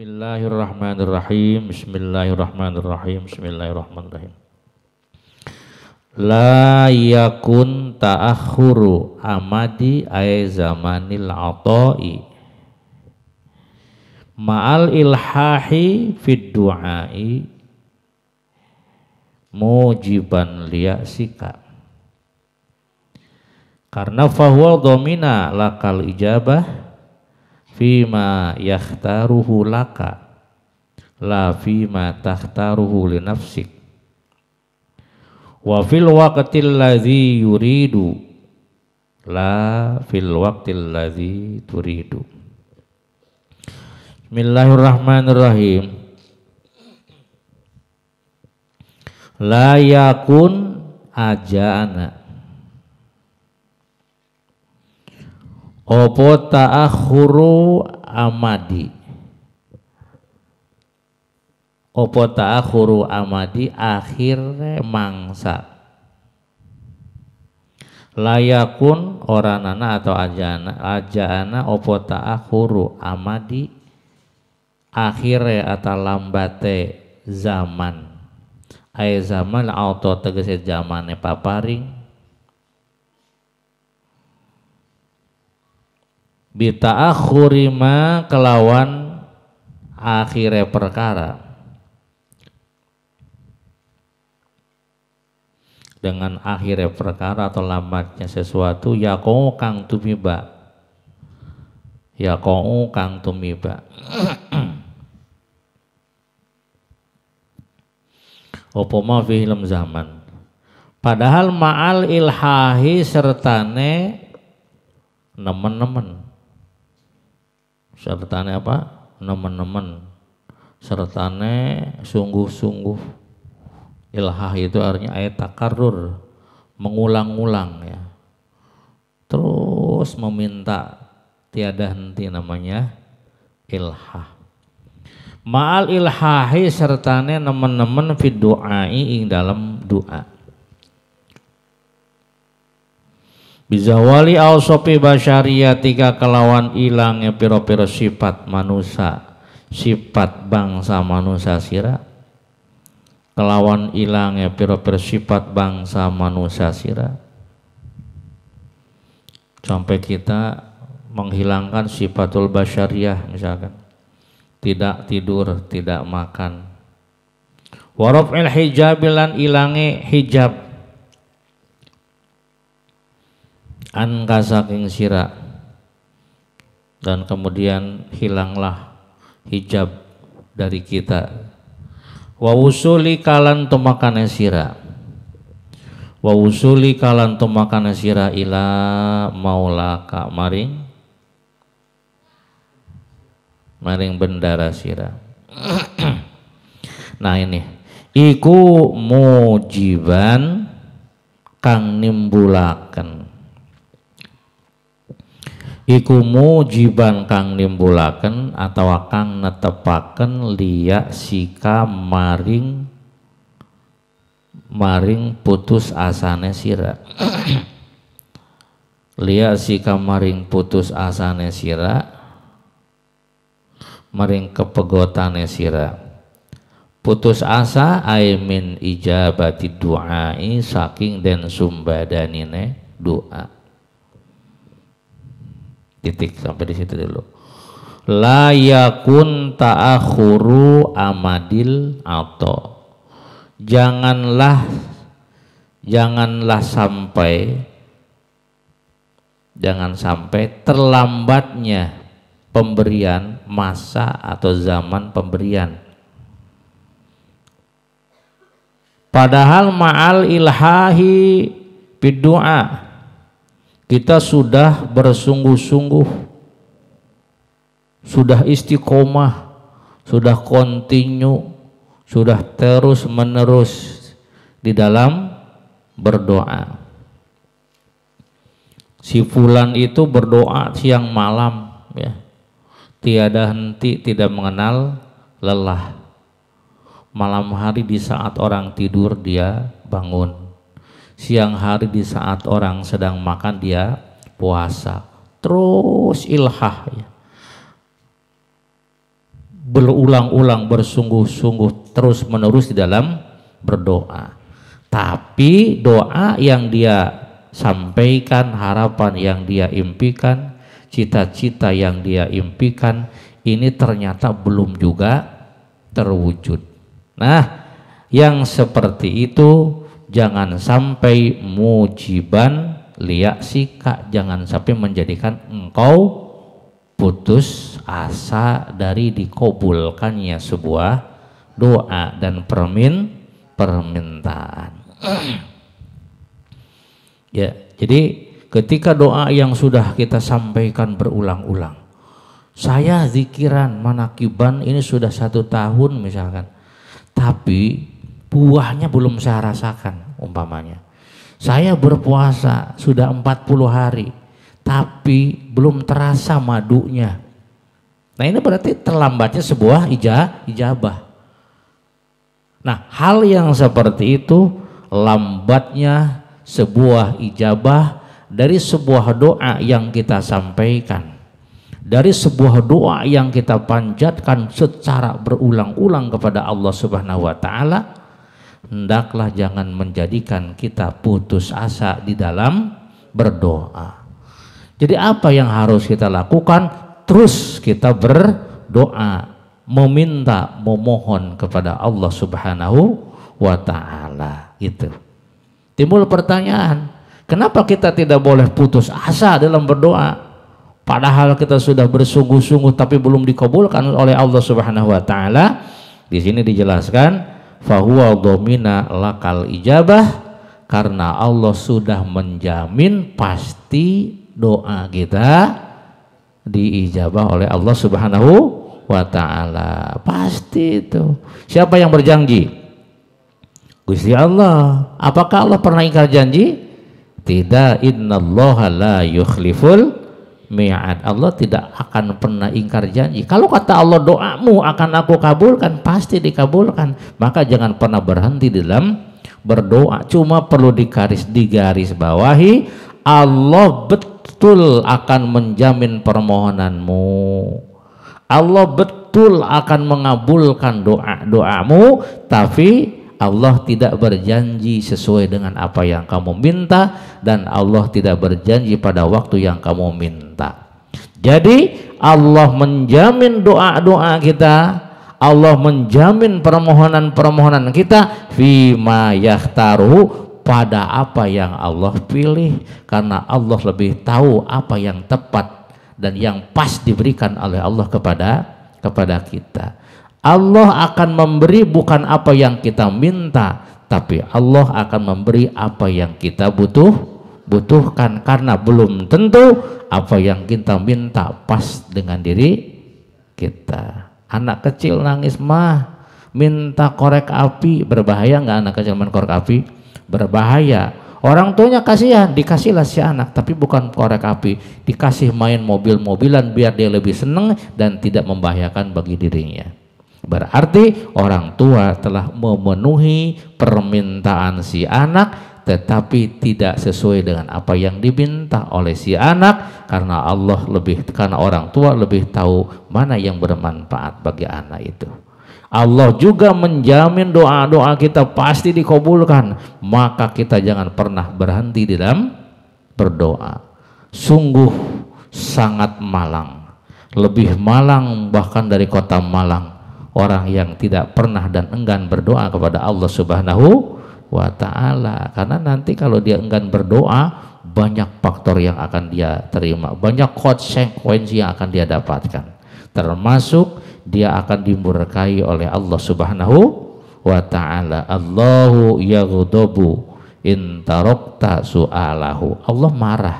Bismillahirrahmanirrahim. Bismillahirrahmanirrahim. Bismillahirrahmanirrahim. La yakun ta'akhuru amadi ay zamanil ata'i ma'al ilhahi fid du'ai mujiban liyasika karena fahuwa domina lakal ijabah fima yakhtaruhu laka la fima tahtaruhu li nafsik wa fil waqtil ladzi yuridu la fil waqtil ladzi turidu Bismillahirrahmanirrahim la yakun aja anak. Opo ta'akhuru amadi Opo ta'akhuru amadi akhirnya mangsa Layakun oranana atau ajana Ajana opo ta'akhuru amadi Akhirnya atau lambate zaman ay zaman auto tegese zamannya paparing bita'akhuri ma kelawan akhire perkara dengan akhirnya perkara atau lambatnya sesuatu ya kau kang tumiba ya kau kang tumiba mau film zaman padahal ma'al ilhahi sertane nemen-nemen sertane apa nemen-nemen sertane sungguh-sungguh ilhah itu artinya ayat takarur mengulang-ulang ya terus meminta tiada henti namanya ilhah ma'al ilhahi sertane nemen-nemen fi du'ai ing dalam doa Bisa sopi awsopi basyariyatika kelawan ilangnya piro-piro sifat manusia sifat bangsa manusia sira kelawan ilangnya piro-piro sifat bangsa manusia sira sampai kita menghilangkan sifatul basyariah misalkan tidak tidur tidak makan warofil hijabilan ilangi hijab angka saking sira dan kemudian hilanglah hijab dari kita wa usuli kalan tumakane sira wa usuli kalan tumakane sira ila maulaka maring maring bendara sira nah ini iku mujiban kang nimbulaken iku mujiban kang nimbulaken atau kang netepaken liya sika maring maring putus asane sira liya sika maring putus asane sira maring kepegotane sira putus asa aimin ijabati duai saking den sumbadanine doa titik sampai di situ dulu Layakun ta'akhuru amadil ato janganlah janganlah sampai jangan sampai terlambatnya pemberian masa atau zaman pemberian padahal ma'al ilhahi bidu'a kita sudah bersungguh-sungguh, sudah istiqomah, sudah kontinu, sudah terus menerus di dalam berdoa. Si Fulan itu berdoa siang malam, ya. tiada henti, tidak mengenal lelah. Malam hari di saat orang tidur dia bangun siang hari di saat orang sedang makan dia puasa terus ilhah ya. berulang-ulang bersungguh-sungguh terus menerus di dalam berdoa tapi doa yang dia sampaikan harapan yang dia impikan cita-cita yang dia impikan ini ternyata belum juga terwujud nah yang seperti itu jangan sampai mujiban liak sika jangan sampai menjadikan engkau putus asa dari dikabulkannya sebuah doa dan permin permintaan ya jadi ketika doa yang sudah kita sampaikan berulang-ulang saya zikiran manakiban ini sudah satu tahun misalkan tapi buahnya belum saya rasakan umpamanya. Saya berpuasa sudah 40 hari tapi belum terasa madunya. Nah ini berarti terlambatnya sebuah ijah, ijabah. Nah hal yang seperti itu lambatnya sebuah ijabah dari sebuah doa yang kita sampaikan. Dari sebuah doa yang kita panjatkan secara berulang-ulang kepada Allah Subhanahu wa taala hendaklah jangan menjadikan kita putus asa di dalam berdoa. Jadi apa yang harus kita lakukan? Terus kita berdoa, meminta, memohon kepada Allah Subhanahu wa taala. Itu. Timbul pertanyaan, kenapa kita tidak boleh putus asa dalam berdoa? Padahal kita sudah bersungguh-sungguh tapi belum dikabulkan oleh Allah Subhanahu wa taala. Di sini dijelaskan fahuwa domina lakal ijabah karena Allah sudah menjamin pasti doa kita diijabah oleh Allah Subhanahu wa taala. Pasti itu. Siapa yang berjanji? Gusti Allah. Apakah Allah pernah ingkar janji? Tidak. Innallaha la yukhliful mi'ad. Allah tidak akan pernah ingkar janji. Kalau kata Allah doamu akan aku kabulkan, pasti dikabulkan. Maka jangan pernah berhenti dalam berdoa. Cuma perlu digaris digaris bawahi Allah betul akan menjamin permohonanmu. Allah betul akan mengabulkan doa doamu, tapi Allah tidak berjanji sesuai dengan apa yang kamu minta dan Allah tidak berjanji pada waktu yang kamu minta. Jadi Allah menjamin doa-doa kita, Allah menjamin permohonan-permohonan kita fima yahtaru pada apa yang Allah pilih karena Allah lebih tahu apa yang tepat dan yang pas diberikan oleh Allah kepada kepada kita. Allah akan memberi bukan apa yang kita minta, tapi Allah akan memberi apa yang kita butuh butuhkan karena belum tentu apa yang kita minta pas dengan diri kita. Anak kecil nangis mah minta korek api berbahaya nggak anak kecil main korek api berbahaya orang tuanya kasihan dikasihlah si anak tapi bukan korek api dikasih main mobil-mobilan biar dia lebih seneng dan tidak membahayakan bagi dirinya Berarti orang tua telah memenuhi permintaan si anak tetapi tidak sesuai dengan apa yang diminta oleh si anak karena Allah lebih karena orang tua lebih tahu mana yang bermanfaat bagi anak itu. Allah juga menjamin doa-doa kita pasti dikabulkan, maka kita jangan pernah berhenti di dalam berdoa. Sungguh sangat malang, lebih malang bahkan dari kota Malang orang yang tidak pernah dan enggan berdoa kepada Allah Subhanahu wa taala. Karena nanti kalau dia enggan berdoa, banyak faktor yang akan dia terima, banyak konsekuensi yang akan dia dapatkan. Termasuk dia akan dimurkai oleh Allah Subhanahu wa taala. Allahu yaghdabu intarokta su'alahu Allah marah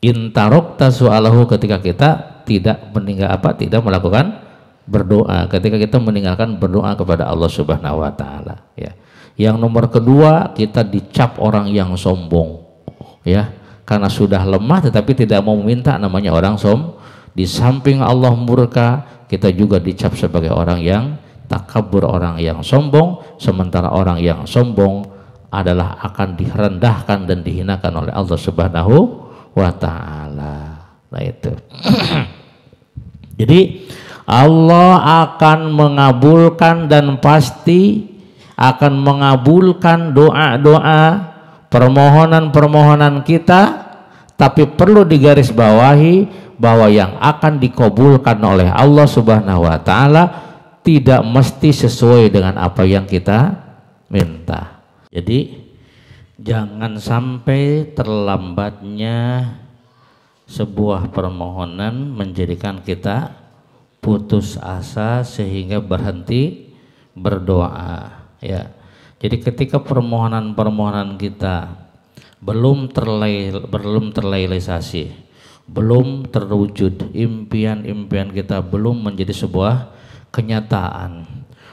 intarokta su'alahu ketika kita tidak meninggal apa tidak melakukan berdoa ketika kita meninggalkan berdoa kepada Allah Subhanahu wa taala ya. Yang nomor kedua kita dicap orang yang sombong ya karena sudah lemah tetapi tidak mau meminta namanya orang som di samping Allah murka kita juga dicap sebagai orang yang takabur orang yang sombong sementara orang yang sombong adalah akan direndahkan dan dihinakan oleh Allah Subhanahu wa taala. Nah itu. Jadi Allah akan mengabulkan dan pasti akan mengabulkan doa-doa permohonan-permohonan kita tapi perlu digarisbawahi bahwa yang akan dikabulkan oleh Allah Subhanahu wa taala tidak mesti sesuai dengan apa yang kita minta. Jadi jangan sampai terlambatnya sebuah permohonan menjadikan kita putus asa sehingga berhenti berdoa ya jadi ketika permohonan-permohonan kita belum terlay belum terrealisasi belum terwujud impian-impian kita belum menjadi sebuah kenyataan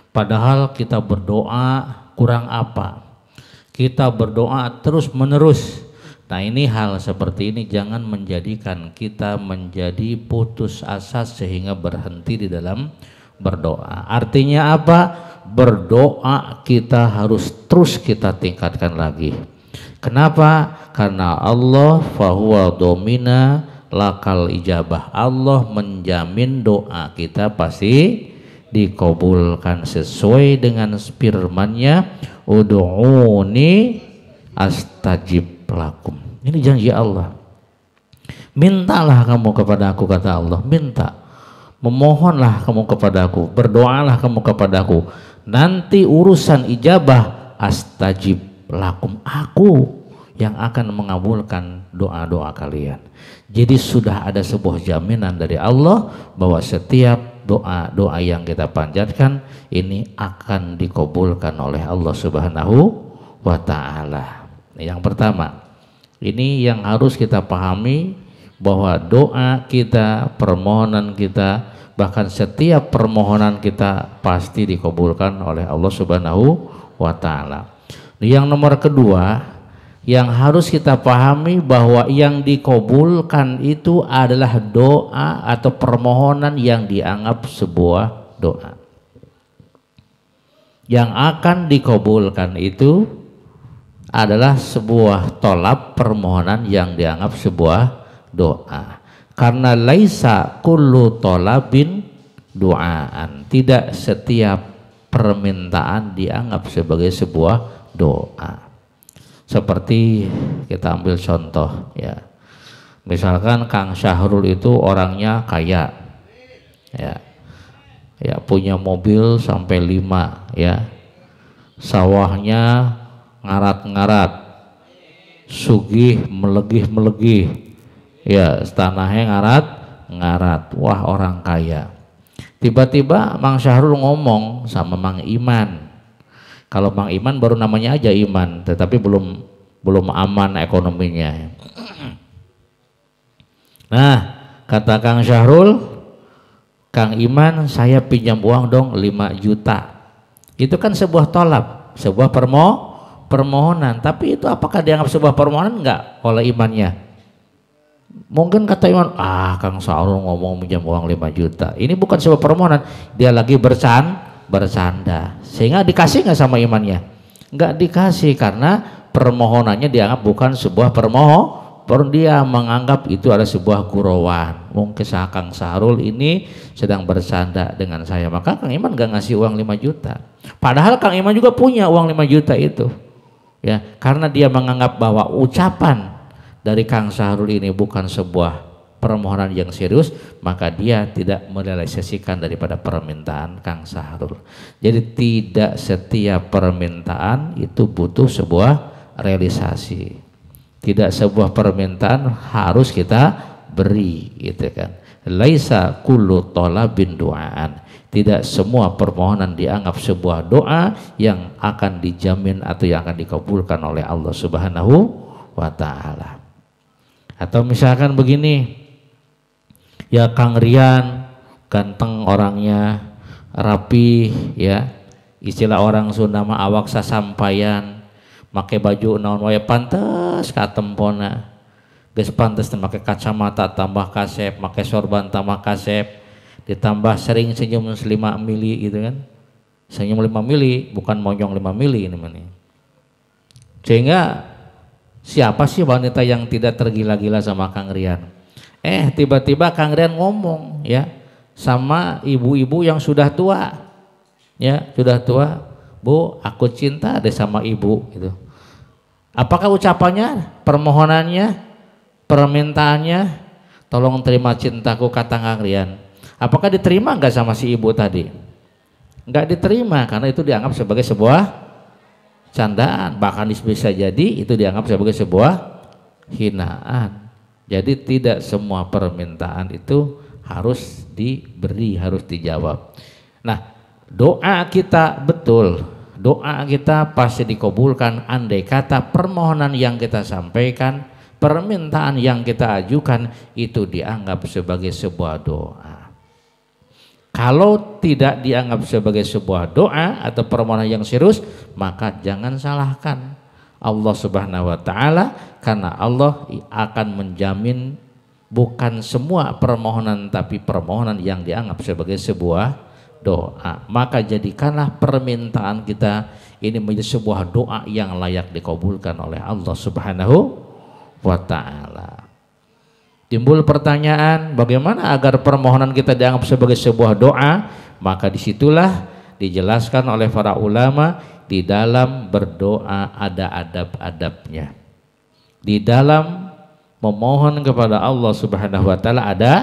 padahal kita berdoa kurang apa kita berdoa terus menerus Nah ini hal seperti ini jangan menjadikan kita menjadi putus asa sehingga berhenti di dalam berdoa. Artinya apa? Berdoa kita harus terus kita tingkatkan lagi. Kenapa? Karena Allah fahuwa domina lakal ijabah. Allah menjamin doa kita pasti dikabulkan sesuai dengan firman-Nya, astajib lakum." Ini janji Allah. Mintalah kamu kepada aku, kata Allah. Minta. Memohonlah kamu kepada aku. Berdoalah kamu kepada aku. Nanti urusan ijabah astajib lakum. Aku yang akan mengabulkan doa-doa kalian. Jadi sudah ada sebuah jaminan dari Allah bahwa setiap doa-doa yang kita panjatkan ini akan dikabulkan oleh Allah Subhanahu wa taala. Yang pertama, ini yang harus kita pahami bahwa doa kita, permohonan kita, bahkan setiap permohonan kita pasti dikabulkan oleh Allah Subhanahu wa taala. Yang nomor kedua yang harus kita pahami bahwa yang dikabulkan itu adalah doa atau permohonan yang dianggap sebuah doa. Yang akan dikabulkan itu adalah sebuah tolap permohonan yang dianggap sebuah doa. Karena laisa kullu tolabin doaan. Tidak setiap permintaan dianggap sebagai sebuah doa. Seperti kita ambil contoh ya. Misalkan Kang Syahrul itu orangnya kaya. Ya. Ya punya mobil sampai lima ya. Sawahnya ngarat-ngarat sugih melegih-melegih ya tanahnya ngarat ngarat wah orang kaya tiba-tiba Mang Syahrul ngomong sama Mang Iman kalau Mang Iman baru namanya aja Iman tetapi belum belum aman ekonominya nah kata Kang Syahrul Kang Iman saya pinjam uang dong 5 juta itu kan sebuah tolak, sebuah permohonan permohonan. Tapi itu apakah dianggap sebuah permohonan enggak oleh imannya? Mungkin kata iman, ah Kang Saul ngomong minjam uang 5 juta. Ini bukan sebuah permohonan, dia lagi bersan, bersanda. Sehingga dikasih nggak sama imannya? Nggak dikasih karena permohonannya dianggap bukan sebuah permohonan, Per dia menganggap itu adalah sebuah kurawan. Mungkin sah Kang Sarul ini sedang bersanda dengan saya. Maka Kang Iman nggak ngasih uang 5 juta. Padahal Kang Iman juga punya uang 5 juta itu ya karena dia menganggap bahwa ucapan dari Kang Sahrul ini bukan sebuah permohonan yang serius maka dia tidak merealisasikan daripada permintaan Kang Sahrul jadi tidak setiap permintaan itu butuh sebuah realisasi tidak sebuah permintaan harus kita beri gitu kan laisa kullu talabin duaan tidak semua permohonan dianggap sebuah doa yang akan dijamin atau yang akan dikabulkan oleh Allah Subhanahu wa taala. Atau misalkan begini, ya Kang Rian ganteng orangnya, rapi ya. Istilah orang Sunda mah awak sasampayan, make baju naon wae pantes katempona. tempona. Geus pantes kacamata tambah kasep, make sorban tambah kasep, ditambah sering senyum 5 mili gitu kan senyum 5 mili bukan monyong 5 mili ini mani. sehingga siapa sih wanita yang tidak tergila-gila sama Kang Rian eh tiba-tiba Kang Rian ngomong ya sama ibu-ibu yang sudah tua ya sudah tua Bu aku cinta deh sama ibu gitu apakah ucapannya permohonannya permintaannya tolong terima cintaku kata Kang Rian Apakah diterima nggak sama si ibu tadi? Nggak diterima karena itu dianggap sebagai sebuah candaan, bahkan bisa jadi itu dianggap sebagai sebuah hinaan. Jadi tidak semua permintaan itu harus diberi, harus dijawab. Nah, doa kita betul, doa kita pasti dikabulkan andai kata permohonan yang kita sampaikan, permintaan yang kita ajukan itu dianggap sebagai sebuah doa. Kalau tidak dianggap sebagai sebuah doa atau permohonan yang serius, maka jangan salahkan Allah Subhanahu wa taala karena Allah akan menjamin bukan semua permohonan tapi permohonan yang dianggap sebagai sebuah doa. Maka jadikanlah permintaan kita ini menjadi sebuah doa yang layak dikabulkan oleh Allah Subhanahu wa taala. Timbul pertanyaan, bagaimana agar permohonan kita dianggap sebagai sebuah doa? Maka disitulah dijelaskan oleh para ulama di dalam berdoa ada adab-adabnya. Di dalam memohon kepada Allah Subhanahu wa taala ada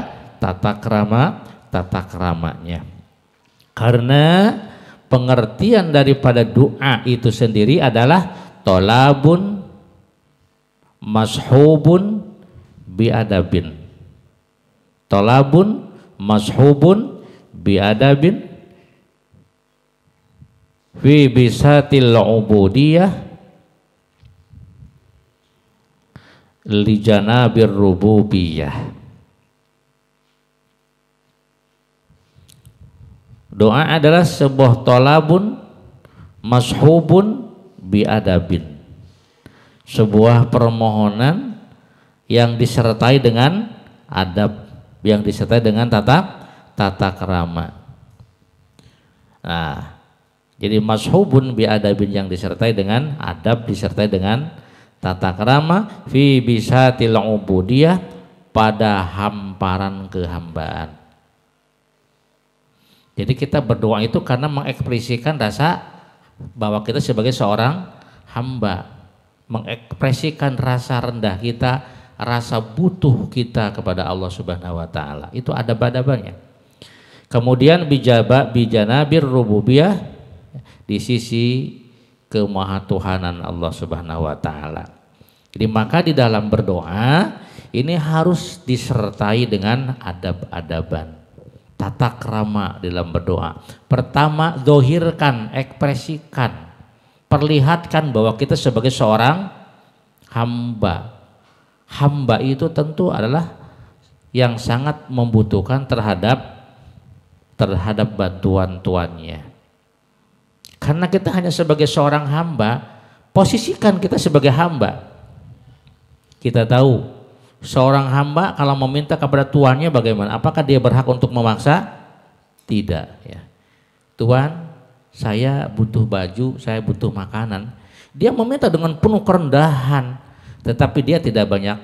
tata krama, tata keramanya. Karena pengertian daripada doa itu sendiri adalah tolabun mashubun biadabin tolabun mashubun biadabin fi bisatil la'ubudiyah li janabir rububiyah Doa adalah sebuah tolabun mashubun biadabin sebuah permohonan yang disertai dengan adab, yang disertai dengan tata tata kerama. Nah, jadi mashubun bi adabin yang disertai dengan adab disertai dengan tata kerama fi bisatil ubudiyah pada hamparan kehambaan. Jadi kita berdoa itu karena mengekspresikan rasa bahwa kita sebagai seorang hamba, mengekspresikan rasa rendah kita, rasa butuh kita kepada Allah Subhanahu wa taala. Itu ada badabannya. Kemudian bijaba bijanabir rububiyah di sisi kemahatuhanan Allah Subhanahu wa taala. Jadi maka di dalam berdoa ini harus disertai dengan adab-adaban tata krama dalam berdoa. Pertama, dohirkan, ekspresikan, perlihatkan bahwa kita sebagai seorang hamba hamba itu tentu adalah yang sangat membutuhkan terhadap terhadap bantuan tuannya. Karena kita hanya sebagai seorang hamba, posisikan kita sebagai hamba. Kita tahu seorang hamba kalau meminta kepada tuannya bagaimana? Apakah dia berhak untuk memaksa? Tidak, ya. Tuan, saya butuh baju, saya butuh makanan. Dia meminta dengan penuh kerendahan, tetapi dia tidak banyak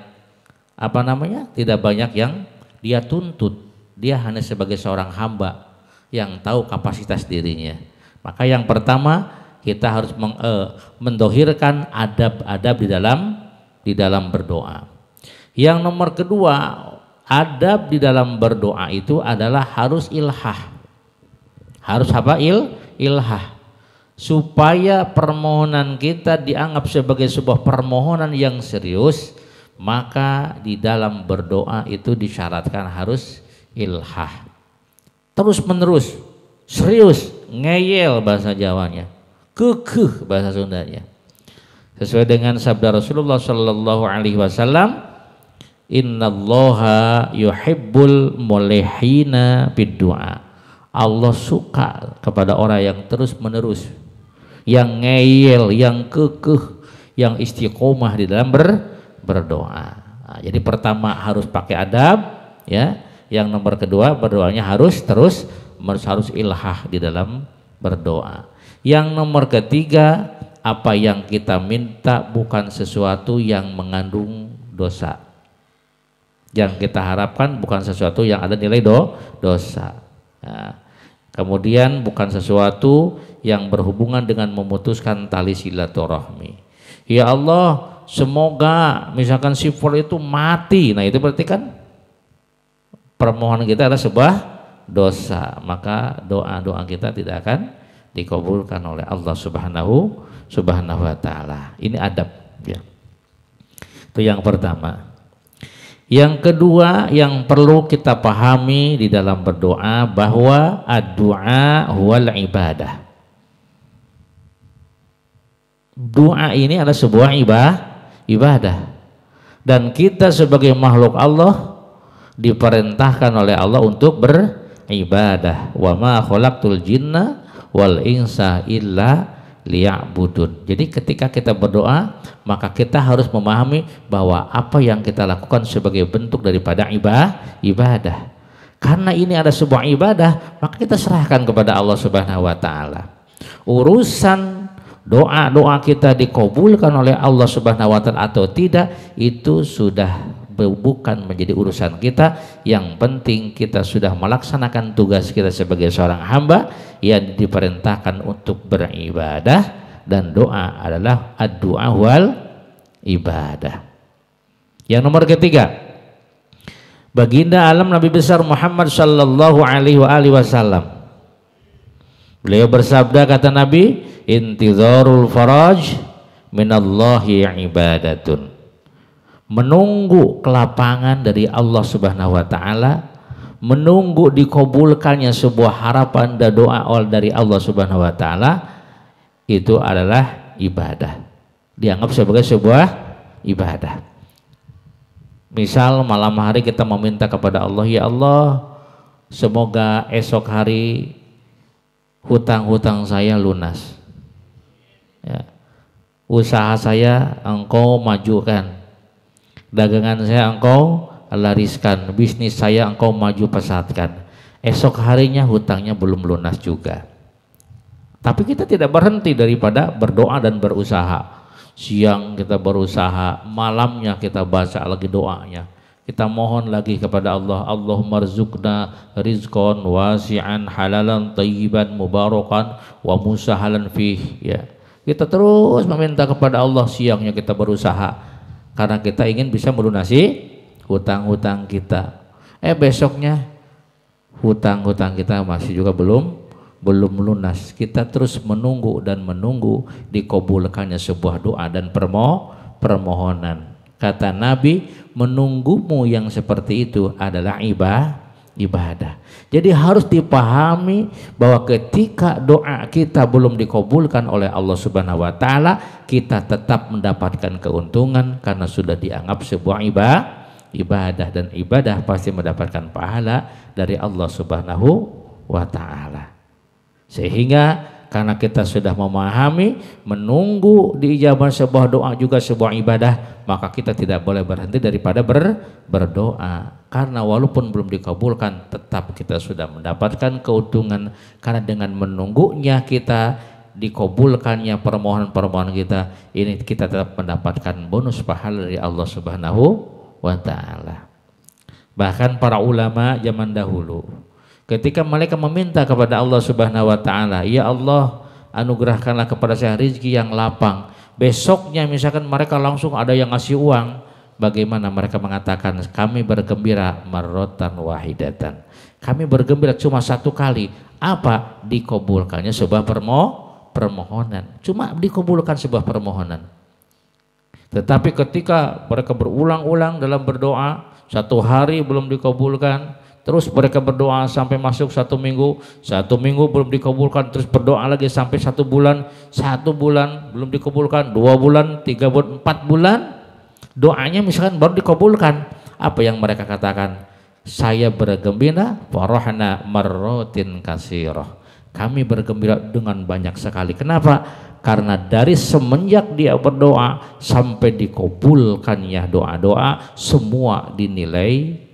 apa namanya? Tidak banyak yang dia tuntut. Dia hanya sebagai seorang hamba yang tahu kapasitas dirinya. Maka yang pertama kita harus meng, e, mendohirkan adab-adab di dalam di dalam berdoa. Yang nomor kedua, adab di dalam berdoa itu adalah harus ilhah. Harus apa il? Ilhah supaya permohonan kita dianggap sebagai sebuah permohonan yang serius maka di dalam berdoa itu disyaratkan harus ilhah terus menerus serius ngeyel bahasa Jawanya kekeh bahasa Sundanya sesuai dengan sabda Rasulullah Shallallahu Alaihi Wasallam Innallaha yuhibbul mulihina bidua Allah suka kepada orang yang terus menerus yang ngeyel, yang kekeh, yang istiqomah di dalam ber, berdoa. Nah, jadi pertama harus pakai adab, ya. Yang nomor kedua berdoanya harus terus harus, harus ilhah di dalam berdoa. Yang nomor ketiga apa yang kita minta bukan sesuatu yang mengandung dosa. Yang kita harapkan bukan sesuatu yang ada nilai do, dosa. Nah, Kemudian bukan sesuatu yang berhubungan dengan memutuskan tali silaturahmi. Ya Allah, semoga misalkan si itu mati. Nah, itu berarti kan permohonan kita adalah sebuah dosa. Maka doa-doa kita tidak akan dikabulkan oleh Allah Subhanahu Subhanahu wa taala. Ini adab ya. Itu yang pertama. Yang kedua yang perlu kita pahami di dalam berdoa bahwa doa huwal ibadah. Doa ini adalah sebuah ibadah, ibadah. Dan kita sebagai makhluk Allah diperintahkan oleh Allah untuk beribadah. Wa ma khalaqtul jinna wal insa illa budun. Jadi ketika kita berdoa, maka kita harus memahami bahwa apa yang kita lakukan sebagai bentuk daripada ibadah, ibadah. Karena ini ada sebuah ibadah, maka kita serahkan kepada Allah Subhanahu wa taala. Urusan doa-doa kita dikabulkan oleh Allah Subhanahu wa taala atau tidak itu sudah bukan menjadi urusan kita yang penting kita sudah melaksanakan tugas kita sebagai seorang hamba yang diperintahkan untuk beribadah dan doa adalah ad ibadah yang nomor ketiga baginda alam Nabi besar Muhammad sallallahu alaihi wasallam beliau bersabda kata Nabi intizarul faraj minallahi ibadatun menunggu kelapangan dari Allah Subhanahu wa taala, menunggu dikabulkannya sebuah harapan dan doa dari Allah Subhanahu wa taala itu adalah ibadah. Dianggap sebagai sebuah ibadah. Misal malam hari kita meminta kepada Allah, ya Allah, semoga esok hari hutang-hutang saya lunas. Ya. Usaha saya engkau majukan dagangan saya engkau lariskan, bisnis saya engkau maju pesatkan. Esok harinya hutangnya belum lunas juga. Tapi kita tidak berhenti daripada berdoa dan berusaha. Siang kita berusaha, malamnya kita baca lagi doanya. Kita mohon lagi kepada Allah, Allah marzukna rizqan wasi'an halalan tayyiban mubarakan wa musahalan fih. Ya. Kita terus meminta kepada Allah siangnya kita berusaha, karena kita ingin bisa melunasi hutang-hutang kita. Eh besoknya hutang-hutang kita masih juga belum belum lunas. Kita terus menunggu dan menunggu dikabulkannya sebuah doa dan permo permohonan. Kata Nabi, menunggumu yang seperti itu adalah ibadah ibadah. Jadi harus dipahami bahwa ketika doa kita belum dikabulkan oleh Allah Subhanahu wa taala, kita tetap mendapatkan keuntungan karena sudah dianggap sebuah ibadah ibadah dan ibadah pasti mendapatkan pahala dari Allah Subhanahu wa taala. Sehingga karena kita sudah memahami menunggu diijaban sebuah doa juga sebuah ibadah maka kita tidak boleh berhenti daripada ber, berdoa karena walaupun belum dikabulkan tetap kita sudah mendapatkan keuntungan karena dengan menunggunya kita dikabulkannya permohonan-permohonan kita ini kita tetap mendapatkan bonus pahala dari Allah Subhanahu wa taala bahkan para ulama zaman dahulu Ketika mereka meminta kepada Allah Subhanahu wa taala, "Ya Allah, anugerahkanlah kepada saya rezeki yang lapang." Besoknya misalkan mereka langsung ada yang ngasih uang, bagaimana mereka mengatakan kami bergembira merotan wahidatan. Kami bergembira cuma satu kali. Apa? Dikabulkannya sebuah permo permohonan. Cuma dikabulkan sebuah permohonan. Tetapi ketika mereka berulang-ulang dalam berdoa, satu hari belum dikabulkan, Terus mereka berdoa sampai masuk satu minggu, satu minggu belum dikabulkan, terus berdoa lagi sampai satu bulan, satu bulan belum dikabulkan, dua bulan, tiga bulan, empat bulan, doanya misalkan baru dikabulkan. Apa yang mereka katakan? Saya bergembira, farohana merotin kasiroh. Kami bergembira dengan banyak sekali. Kenapa? karena dari semenjak dia berdoa sampai dikabulkannya doa-doa semua dinilai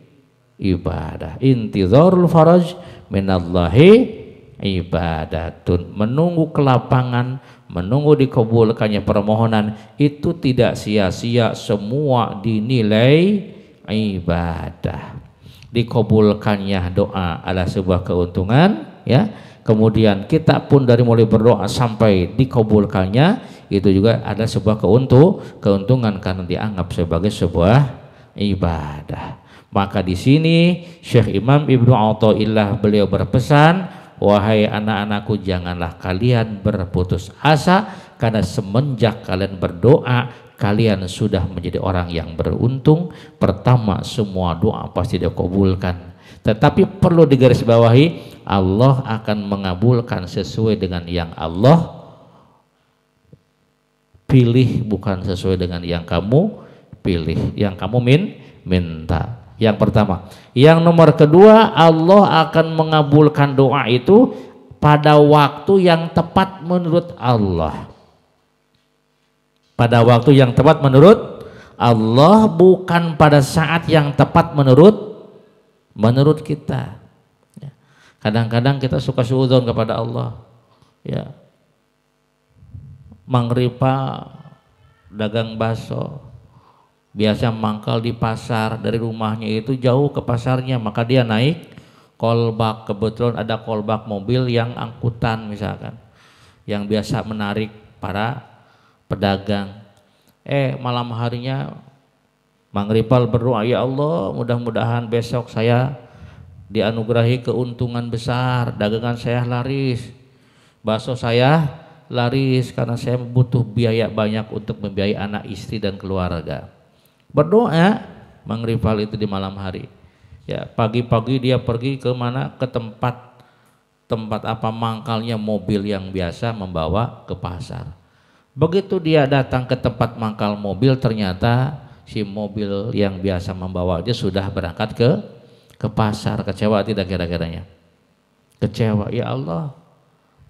ibadah. Intizarul faraj minallahi ibadatun. Menunggu kelapangan, menunggu dikabulkannya permohonan itu tidak sia-sia semua dinilai ibadah. Dikabulkannya doa adalah sebuah keuntungan ya. Kemudian kita pun dari mulai berdoa sampai dikabulkannya itu juga ada sebuah keuntung, keuntungan karena dianggap sebagai sebuah ibadah. Maka di sini Syekh Imam Ibnu Athaillah beliau berpesan, wahai anak-anakku janganlah kalian berputus asa karena semenjak kalian berdoa kalian sudah menjadi orang yang beruntung. Pertama semua doa pasti dikabulkan. Tetapi perlu digarisbawahi Allah akan mengabulkan sesuai dengan yang Allah pilih bukan sesuai dengan yang kamu pilih, yang kamu min minta. Yang pertama. Yang nomor kedua, Allah akan mengabulkan doa itu pada waktu yang tepat menurut Allah. Pada waktu yang tepat menurut Allah bukan pada saat yang tepat menurut menurut kita. Ya. Kadang-kadang kita suka suudon kepada Allah. Ya. Mangripa dagang baso biasa mangkal di pasar dari rumahnya itu jauh ke pasarnya maka dia naik kolbak kebetulan ada kolbak mobil yang angkutan misalkan yang biasa menarik para pedagang eh malam harinya Mang Ripal berdoa ya Allah mudah-mudahan besok saya dianugerahi keuntungan besar dagangan saya laris bakso saya laris karena saya butuh biaya banyak untuk membiayai anak istri dan keluarga berdoa Mang Rival itu di malam hari. Ya, pagi-pagi dia pergi ke mana? Ke tempat tempat apa mangkalnya mobil yang biasa membawa ke pasar. Begitu dia datang ke tempat mangkal mobil ternyata si mobil yang biasa membawa dia sudah berangkat ke ke pasar. Kecewa tidak kira-kiranya? Kecewa, ya Allah.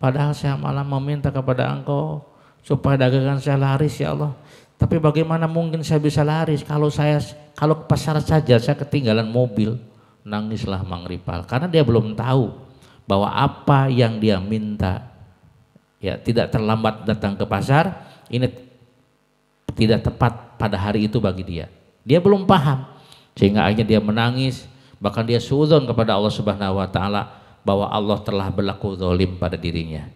Padahal saya malam meminta kepada engkau supaya dagangan saya laris ya Allah. Tapi bagaimana mungkin saya bisa laris kalau saya kalau ke pasar saja saya ketinggalan mobil. Nangislah Mang Ripal karena dia belum tahu bahwa apa yang dia minta ya tidak terlambat datang ke pasar ini tidak tepat pada hari itu bagi dia. Dia belum paham sehingga akhirnya dia menangis bahkan dia suudzon kepada Allah Subhanahu wa taala bahwa Allah telah berlaku zalim pada dirinya.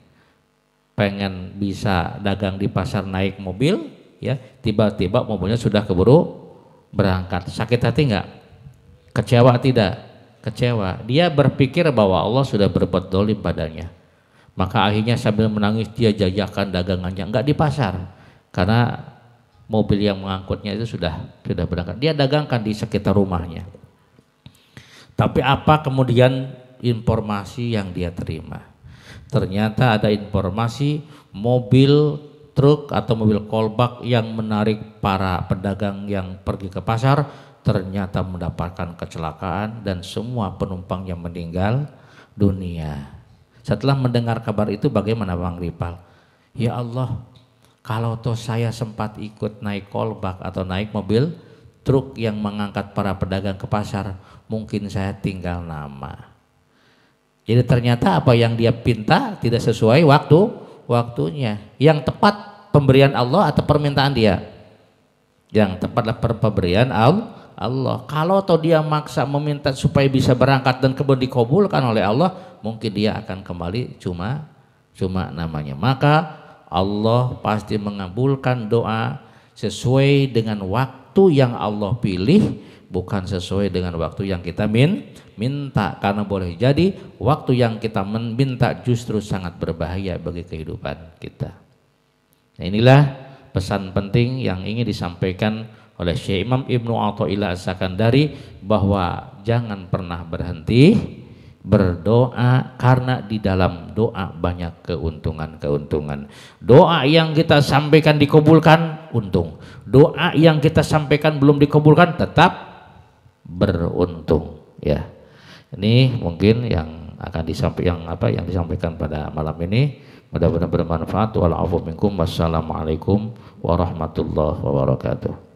Pengen bisa dagang di pasar naik mobil, ya tiba-tiba mobilnya sudah keburu berangkat sakit hati nggak kecewa tidak kecewa dia berpikir bahwa Allah sudah berbuat dolim padanya maka akhirnya sambil menangis dia jajakan dagangannya nggak di pasar karena mobil yang mengangkutnya itu sudah sudah berangkat dia dagangkan di sekitar rumahnya tapi apa kemudian informasi yang dia terima ternyata ada informasi mobil truk atau mobil kolbak yang menarik para pedagang yang pergi ke pasar ternyata mendapatkan kecelakaan dan semua penumpang yang meninggal dunia. Setelah mendengar kabar itu bagaimana Bang Ripal? Ya Allah, kalau toh saya sempat ikut naik kolbak atau naik mobil truk yang mengangkat para pedagang ke pasar, mungkin saya tinggal nama. Jadi ternyata apa yang dia pinta tidak sesuai waktu waktunya. Yang tepat pemberian Allah atau permintaan dia? Yang tepatlah pemberian Allah. Kalau atau dia maksa meminta supaya bisa berangkat dan kemudian dikabulkan oleh Allah, mungkin dia akan kembali cuma cuma namanya. Maka Allah pasti mengabulkan doa sesuai dengan waktu yang Allah pilih, bukan sesuai dengan waktu yang kita min minta karena boleh jadi waktu yang kita minta justru sangat berbahaya bagi kehidupan kita. Nah, inilah pesan penting yang ingin disampaikan oleh Syekh Imam Ibnu Athaillah As-Sakandari bahwa jangan pernah berhenti berdoa karena di dalam doa banyak keuntungan-keuntungan. Doa yang kita sampaikan dikabulkan untung. Doa yang kita sampaikan belum dikabulkan tetap beruntung ya. Ini mungkin yang akan disampaikan yang apa yang disampaikan pada malam ini mudah-mudahan bermanfaat wal minkum wassalamualaikum warahmatullahi wabarakatuh